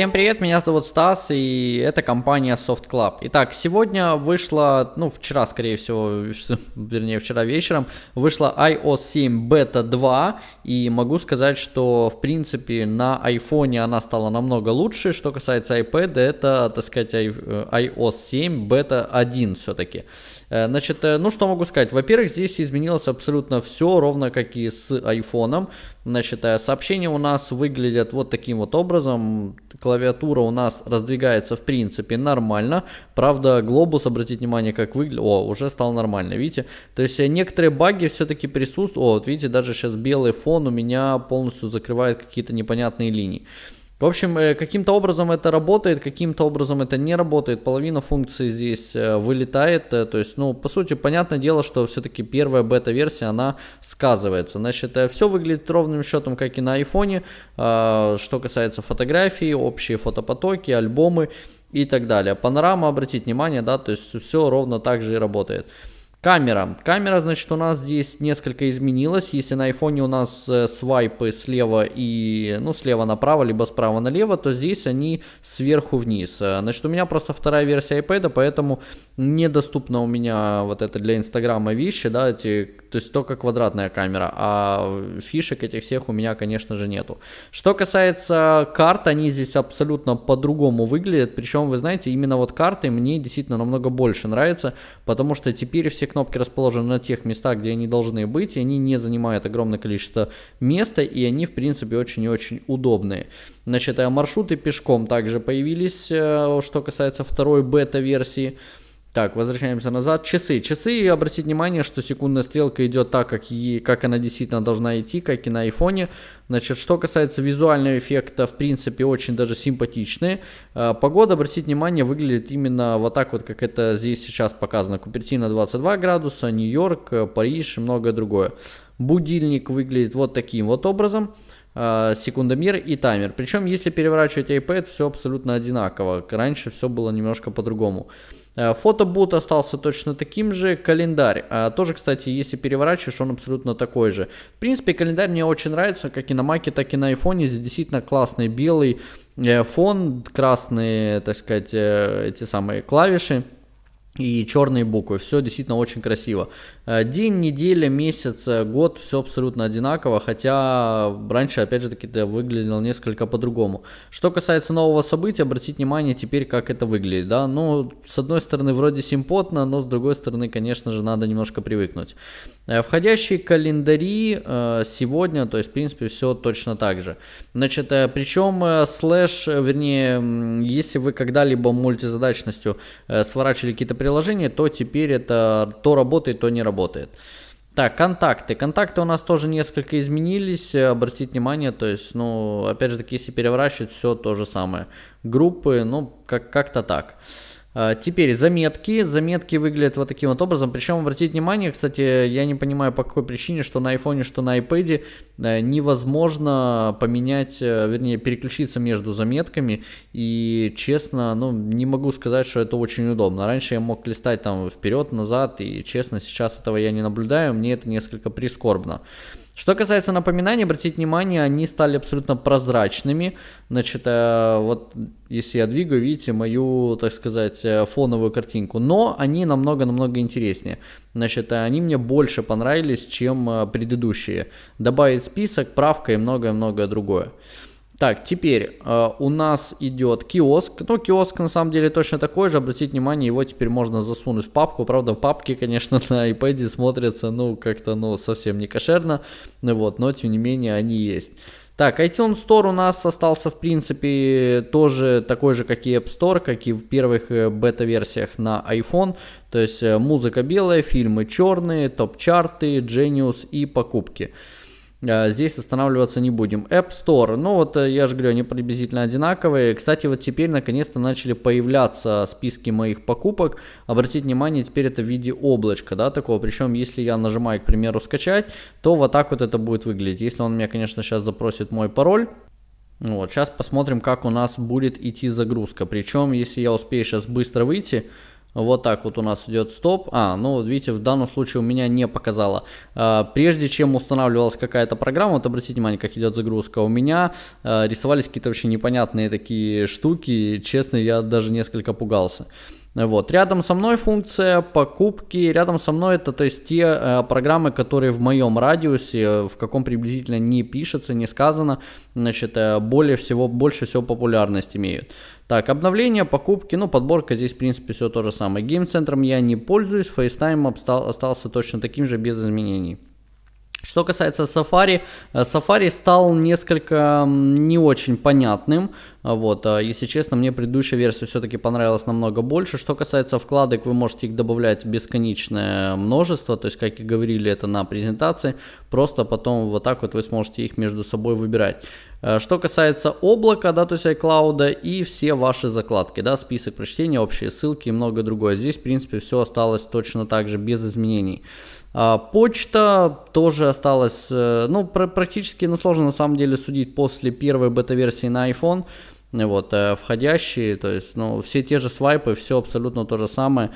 Всем привет, меня зовут Стас, и это компания Soft Club. Итак, сегодня вышла, ну вчера, скорее всего, вернее вчера вечером, вышла iOS 7 Beta 2, и могу сказать, что в принципе на iPhone она стала намного лучше. Что касается iPad, это, так сказать, iOS 7 Beta 1 все-таки. Э, значит, э, ну что могу сказать? Во-первых, здесь изменилось абсолютно все, ровно как и с iPhone. Значит, сообщения у нас выглядят вот таким вот образом. Клавиатура у нас раздвигается в принципе нормально. Правда, глобус, обратите внимание, как выглядит. О, уже стал нормально, видите? То есть э, некоторые баги все-таки присутствуют. О, вот видите, даже сейчас белый фон у меня полностью закрывает какие-то непонятные линии. В общем, э, каким-то образом это работает, каким-то образом это не работает. Половина функций здесь э, вылетает. Э, то есть, ну, по сути, понятное дело, что все-таки первая бета-версия, она сказывается. Значит, все выглядит ровным счетом, как и на айфоне. А, что касается фотографий, общие фотопотоки, альбомы и так далее. Панорама, обратите внимание, да, то есть все ровно так же и работает. Камера. Камера, значит, у нас здесь несколько изменилась. Если на айфоне у нас э, свайпы слева и, ну, слева направо, либо справа налево, то здесь они сверху вниз. Э, значит, у меня просто вторая версия iPad, поэтому недоступна у меня вот это для Инстаграма вещи, да, эти, то есть только квадратная камера, а фишек этих всех у меня, конечно же, нету. Что касается карт, они здесь абсолютно по-другому выглядят, причем, вы знаете, именно вот карты мне действительно намного больше нравятся, потому что теперь все кнопки расположены на тех местах, где они должны быть, и они не занимают огромное количество места, и они, в принципе, очень и очень удобные. Значит, а маршруты пешком также появились, э, что касается второй бета-версии. Так, возвращаемся назад. Часы. Часы, Обратить внимание, что секундная стрелка идет так, как, и, как она действительно должна идти, как и на айфоне. Значит, что касается визуального эффекта, в принципе, очень даже симпатичные. А, погода, Обратить внимание, выглядит именно вот так вот, как это здесь сейчас показано. Купертино 22 градуса, Нью-Йорк, э, Париж и многое другое. Будильник выглядит вот таким вот образом. Э, секундомер и таймер. Причем, если переворачивать iPad, все абсолютно одинаково. Раньше все было немножко по-другому. Э, Фотобут остался точно таким же, календарь. А, тоже, кстати, если переворачиваешь, он абсолютно такой же. В принципе, календарь мне очень нравится, как и на маке, так и на айфоне. Здесь действительно классный белый фон, красные, так сказать, эти самые клавиши и черные буквы. Все действительно очень красиво. Э, день, неделя, месяц, э, год, все абсолютно одинаково, хотя раньше, опять же таки, это выглядело несколько по-другому. Что касается нового события, обратить внимание теперь, как это выглядит, да, ну, с одной стороны, вроде симпотно, но с другой стороны, конечно же, надо немножко привыкнуть. Э, входящие календари сегодня, то есть, в принципе, все точно так же. Значит, причем слэш, вернее, если вы когда-либо мультизадачностью сворачивали какие-то приложения, то теперь это то работает, то не работает работает. Так, контакты. Контакты у нас тоже несколько изменились. Э, Обратите внимание, то есть, ну, опять же таки, если переворачивать, все то же самое. Группы, ну, как- как-то так. А, теперь заметки. Заметки выглядят вот таким вот образом. Причем обратите внимание, кстати, я не понимаю по какой причине, что на iPhone, что на iPad э, невозможно поменять, э, вернее, переключиться между заметками. И честно, ну, не могу сказать, что это очень удобно. Раньше я мог листать там вперед, назад, и честно, сейчас этого я не наблюдаю. Мне это несколько прискорбно. Что касается напоминаний, обратите внимание, они стали абсолютно прозрачными. Значит, э, вот если я двигаю, видите мою, так сказать, э, фоновую картинку. Но они намного-намного интереснее. Значит, э, они мне больше понравились, чем предыдущие. Добавить список, правка и многое-многое другое. -многое другое. Так, теперь э, у нас идет киоск. Ну, киоск на самом деле точно такой же. Обратите внимание, его теперь можно засунуть в папку. Правда, папки, конечно, на iPad смотрятся, ну, как-то, ну, совсем не кошерно. Ну, вот, но, тем не менее, они есть. Так, iTunes Store у нас остался, в принципе, тоже такой же, как и App Store, как и в первых э, бета-версиях на iPhone. То есть э, музыка белая, фильмы черные, топ-чарты, Genius и покупки. Э, здесь останавливаться не будем. App Store, ну вот э, я же говорю, они приблизительно одинаковые. Кстати, вот теперь наконец-то начали появляться списки моих покупок. Обратите внимание, теперь это в виде облачка, да, такого. Причем, если я нажимаю, к примеру, скачать, то вот так вот это будет выглядеть. Если он меня, конечно, сейчас запросит мой пароль, вот, сейчас посмотрим, как у нас будет идти загрузка. Причем, если я успею сейчас быстро выйти, вот так вот у нас идет стоп. А, ну вот видите, в данном случае у меня не показало. А, прежде чем устанавливалась какая-то программа, вот обратите внимание, как идет загрузка, у меня а, рисовались какие-то вообще непонятные такие штуки. Честно, я даже несколько пугался. Вот. Рядом со мной функция покупки, рядом со мной это то есть те э, программы, которые в моем радиусе, э, в каком приблизительно не пишется, не сказано, значит, э, более всего, больше всего популярность имеют. Так, обновление, покупки, ну, подборка здесь, в принципе, все то же самое. Гейм-центром я не пользуюсь, FaceTime остался точно таким же, без изменений. Что касается Safari, э, Safari стал несколько не очень понятным. Э, вот, э, если честно, мне предыдущая версия все-таки понравилась намного больше. Что касается вкладок, вы можете их добавлять бесконечное множество, то есть, как и говорили это на презентации, просто потом вот так вот вы сможете их между собой выбирать. Что касается облака, да, то есть iCloud и все ваши закладки, да, список прочтения, общие ссылки и многое другое. Здесь, в принципе, все осталось точно так же без изменений. А, почта тоже осталась, э, ну, практически, ну, сложно на самом деле судить после первой бета-версии на iPhone, э, вот, э, входящие, то есть, ну, все те же свайпы, все абсолютно то же самое,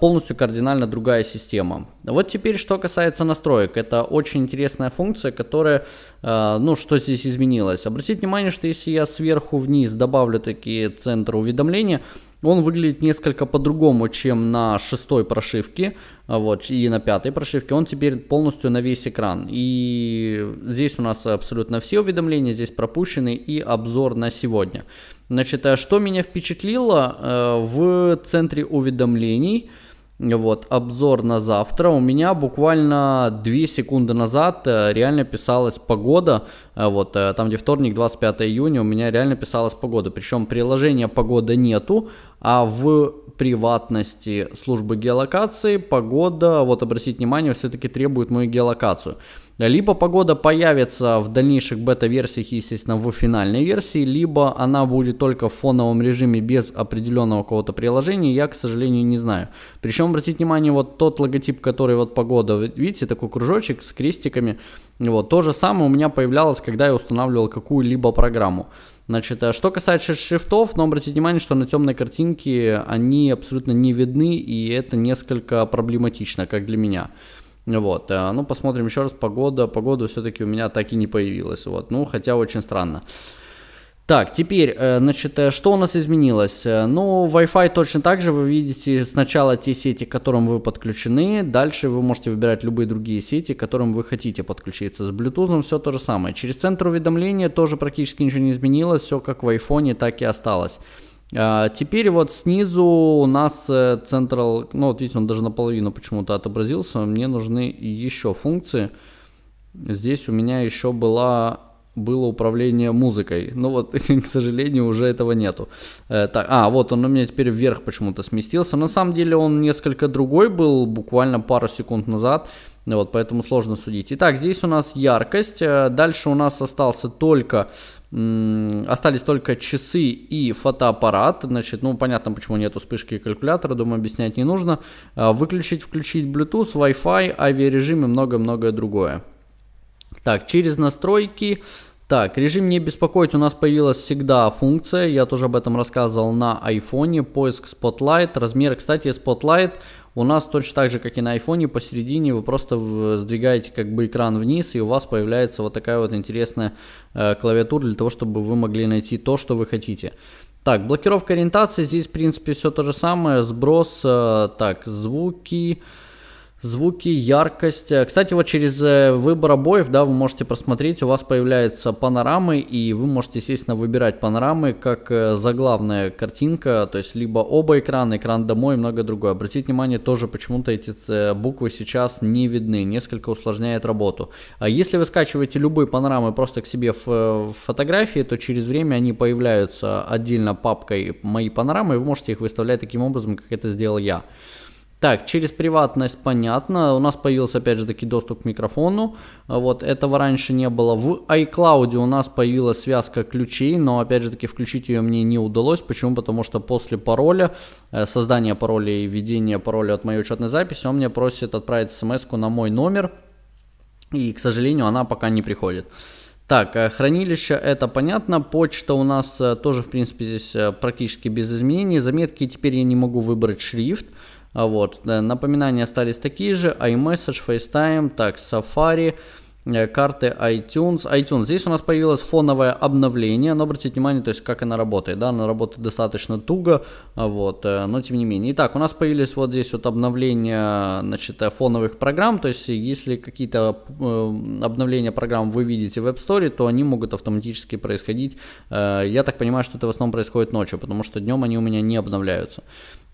полностью кардинально другая система. Вот теперь, что касается настроек, это очень интересная функция, которая, ну, что здесь изменилось. Обратите внимание, что если я сверху вниз добавлю такие центры уведомления, он выглядит несколько по-другому, чем на шестой прошивке а, вот, и на пятой прошивке. Он теперь полностью на весь экран. И здесь у нас абсолютно все уведомления, здесь пропущены и обзор на сегодня. Значит, а что меня впечатлило э, в центре уведомлений – вот, обзор на завтра. У меня буквально 2 секунды назад э, реально писалась погода. Э, вот, э, там, где вторник, 25 июня, у меня реально писалась погода. Причем приложения погода нету, а в приватности службы геолокации погода, вот обратите внимание, все-таки требует мою геолокацию. Либо погода появится в дальнейших бета-версиях, естественно, в финальной версии, либо она будет только в фоновом режиме без определенного какого-то приложения, я, к сожалению, не знаю. Причем, обратите внимание, вот тот логотип, который вот погода, видите, такой кружочек с крестиками, вот, то же самое у меня появлялось, когда я устанавливал какую-либо программу. Значит, а что касается шрифтов, но обратите внимание, что на темной картинке они абсолютно не видны, и это несколько проблематично, как для меня. Вот, э, ну посмотрим еще раз, погода, погода все-таки у меня так и не появилась, вот, ну хотя очень странно. Так, теперь, э, значит, э, что у нас изменилось? Ну, Wi-Fi точно так же вы видите сначала те сети, к которым вы подключены, дальше вы можете выбирать любые другие сети, к которым вы хотите подключиться. С Bluetooth все то же самое. Через центр уведомления тоже практически ничего не изменилось, все как в iPhone, так и осталось. А, теперь вот снизу у нас Central, э, ну вот видите, он даже наполовину почему-то отобразился. Мне нужны еще функции. Здесь у меня еще была, было управление музыкой. но ну вот, к сожалению, уже этого нету. Э, так, а, вот он у меня теперь вверх почему-то сместился. На самом деле он несколько другой был, буквально пару секунд назад. Вот, поэтому сложно судить. Итак, здесь у нас яркость. Э, дальше у нас остался только остались только часы и фотоаппарат. Значит, ну понятно, почему нет вспышки и калькулятора, думаю, объяснять не нужно. Э, выключить, включить Bluetooth, Wi-Fi, авиарежим и много-многое другое. Так, через настройки. Так, режим не беспокоить у нас появилась всегда функция, я тоже об этом рассказывал на айфоне, поиск Spotlight, размер, кстати, Spotlight у нас точно так же, как и на айфоне, посередине вы просто сдвигаете как бы экран вниз, и у вас появляется вот такая вот интересная э, клавиатура для того, чтобы вы могли найти то, что вы хотите. Так, блокировка ориентации, здесь в принципе все то же самое, сброс, э, так, звуки, э, Звуки, яркость. Кстати, вот через э, выбор обоев, да, вы можете просмотреть, у вас появляются панорамы, и вы можете, естественно, выбирать панорамы как э, заглавная картинка, то есть либо оба экрана, экран домой и многое другое. Обратите внимание, тоже почему-то эти э, буквы сейчас не видны, несколько усложняет работу. А если вы скачиваете любые панорамы просто к себе в фотографии, то через время они появляются отдельно папкой «Мои панорамы», и вы можете их выставлять таким образом, как это сделал я. Так, через приватность понятно. У нас появился опять же таки доступ к микрофону. Вот этого раньше не было. В iCloud у нас появилась связка ключей, но опять же таки включить ее мне не удалось. Почему? Потому что после пароля, э, создания пароля и введения пароля от моей учетной записи, он мне просит отправить смс на мой номер. И, к сожалению, она пока не приходит. Так, э, хранилище это понятно, почта у нас э, тоже в принципе здесь практически без изменений. Заметки теперь я не могу выбрать шрифт, а вот. Напоминания остались такие же. iMessage, FaceTime, так, Safari, э, карты iTunes. iTunes. Здесь у нас появилось фоновое обновление, но обратите внимание, то есть как она работает. Да, она работает достаточно туго, а вот, э, но тем не менее. Итак, у нас появились вот здесь вот обновления, значит, э, фоновых программ. То есть если какие-то обновления программ вы видите в App Store, то они могут автоматически происходить. Я так понимаю, что это в основном происходит ночью, потому что днем они у меня не обновляются.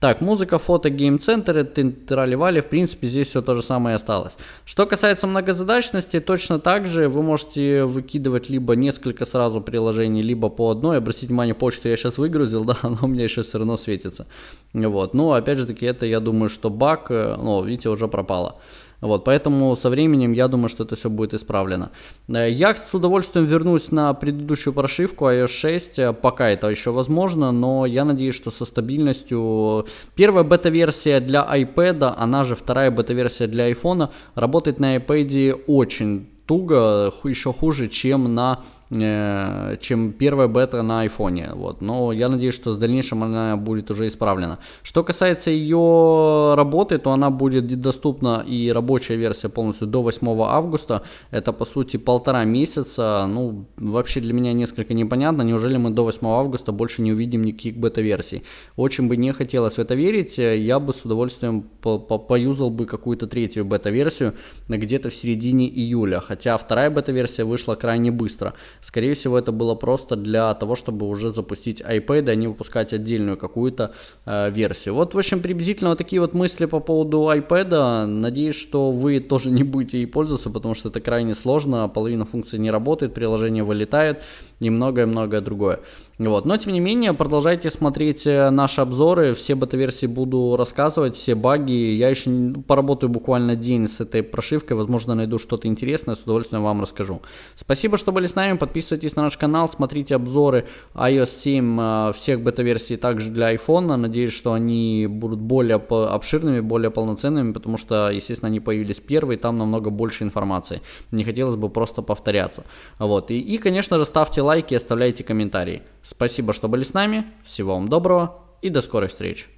Так, музыка, фото, гейм-центры, тролливали, в принципе, здесь все то же самое осталось. Что касается многозадачности, точно так же вы можете выкидывать либо несколько сразу приложений, либо по одной. Обратите внимание, почту я сейчас выгрузил, да, она у меня еще все равно светится. Вот, Но опять же таки, это, я думаю, что баг, э, ну, видите, уже пропало. Вот, поэтому со временем я думаю, что это все будет исправлено. Э, я с удовольствием вернусь на предыдущую прошивку iOS 6, э, пока это еще возможно, но я надеюсь, что со стабильностью... Э, первая бета-версия для iPad, она же вторая бета-версия для iPhone, работает на iPad очень туго, еще хуже, чем на Э, чем первая бета на айфоне. Вот. Но я надеюсь, что с дальнейшим она будет уже исправлена. Что касается ее работы, то она будет доступна и рабочая версия полностью до 8 августа. Это по сути полтора месяца. Ну, вообще для меня несколько непонятно. Неужели мы до 8 августа больше не увидим никаких бета-версий? Очень бы не хотелось в это верить. Я бы с удовольствием поюзал бы какую-то третью бета-версию где-то в середине июля. Хотя вторая бета-версия вышла крайне быстро. Скорее всего, это было просто для того, чтобы уже запустить iPad, а не выпускать отдельную какую-то э, версию. Вот, в общем, приблизительно вот такие вот мысли по поводу iPad. Надеюсь, что вы тоже не будете ей пользоваться, потому что это крайне сложно, половина функций не работает, приложение вылетает и многое-многое другое. Вот. Но, тем не менее, продолжайте смотреть э, наши обзоры, все бета-версии буду рассказывать, все баги. Я еще ну, поработаю буквально день с этой прошивкой, возможно, найду что-то интересное, с удовольствием вам расскажу. Спасибо, что были с нами, подписывайтесь на наш канал, смотрите обзоры iOS 7 э, всех бета-версий также для iPhone. Надеюсь, что они будут более обширными, более полноценными, потому что, естественно, они появились первые, там намного больше информации. Не хотелось бы просто повторяться. Вот. И, и конечно же, ставьте лайк лайки, оставляйте комментарии. Спасибо, что были с нами, всего вам доброго и до скорой встреч.